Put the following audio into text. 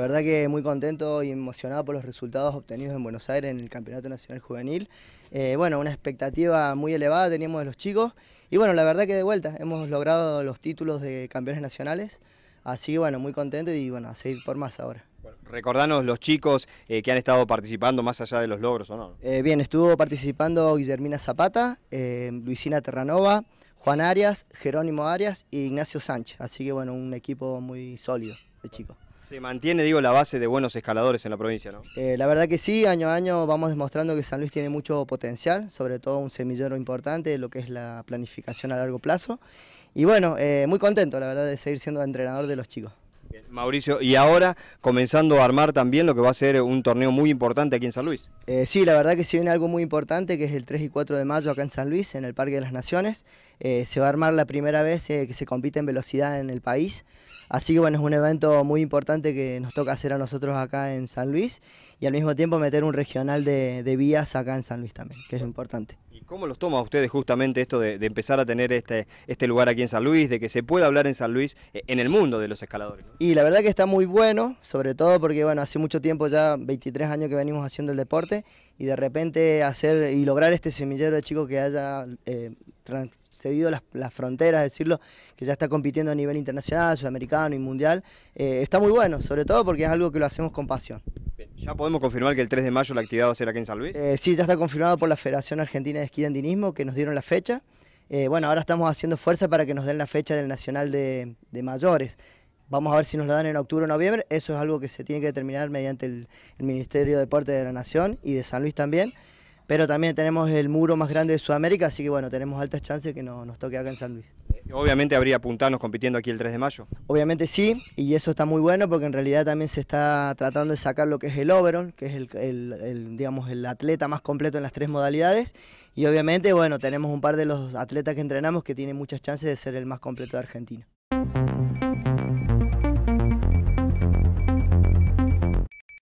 La verdad que muy contento y emocionado por los resultados obtenidos en Buenos Aires en el Campeonato Nacional Juvenil. Eh, bueno, una expectativa muy elevada teníamos de los chicos y bueno, la verdad que de vuelta hemos logrado los títulos de campeones nacionales, así que bueno, muy contento y bueno, a seguir por más ahora. recordanos los chicos eh, que han estado participando más allá de los logros o no. Eh, bien, estuvo participando Guillermina Zapata, Luisina Terranova, Juan Arias, Jerónimo Arias y Ignacio Sánchez, así que bueno, un equipo muy sólido de chicos. Se mantiene, digo, la base de buenos escaladores en la provincia, ¿no? Eh, la verdad que sí, año a año vamos demostrando que San Luis tiene mucho potencial, sobre todo un semillero importante, lo que es la planificación a largo plazo. Y bueno, eh, muy contento, la verdad, de seguir siendo entrenador de los chicos. Mauricio, y ahora comenzando a armar también lo que va a ser un torneo muy importante aquí en San Luis. Eh, sí, la verdad que se viene algo muy importante que es el 3 y 4 de mayo acá en San Luis, en el Parque de las Naciones. Eh, se va a armar la primera vez eh, que se compite en velocidad en el país. Así que bueno, es un evento muy importante que nos toca hacer a nosotros acá en San Luis y al mismo tiempo meter un regional de vías acá en San Luis también, que es importante. ¿Y cómo los toma ustedes justamente esto de, empezar a tener este, este, lugar aquí en San Luis, de que se pueda hablar en San Luis, eh, en el mundo de los escaladores? Y la verdad que está muy bueno, sobre todo porque bueno, hace mucho tiempo ya, 23 años que venimos haciendo el deporte, y de repente hacer y lograr este semillero de chicos que haya eh, transcedido las, fronteras, decirlo, que ya está compitiendo a nivel internacional, sudamericano y mundial, eh, está muy bueno, sobre todo porque es algo que lo hacemos con pasión. ¿Ya podemos confirmar que el 3 de mayo la actividad va a ser aquí en San Luis? Eh, sí, ya está confirmado por la Federación Argentina de Esquí y Andinismo que nos dieron la fecha. Eh, bueno, ahora estamos haciendo fuerza para que nos den la fecha del Nacional de, Mayores. Vamos a ver si nos la dan en octubre o noviembre. Eso es algo que se tiene que determinar mediante el, Ministerio de Deporte de la Nación y de San Luis también. Pero también tenemos el muro más grande de Sudamérica, así que bueno, tenemos altas chances que no, nos toque acá en San Luis. Obviamente habría puntanos compitiendo aquí el 3 de mayo. Obviamente sí, y eso está muy bueno porque en realidad también se está tratando de sacar lo que es el Oberon, que es el, el, digamos, el atleta más completo en las tres modalidades. Y obviamente, bueno, tenemos un par de los atletas que entrenamos que tienen muchas chances de ser el más completo de Argentina.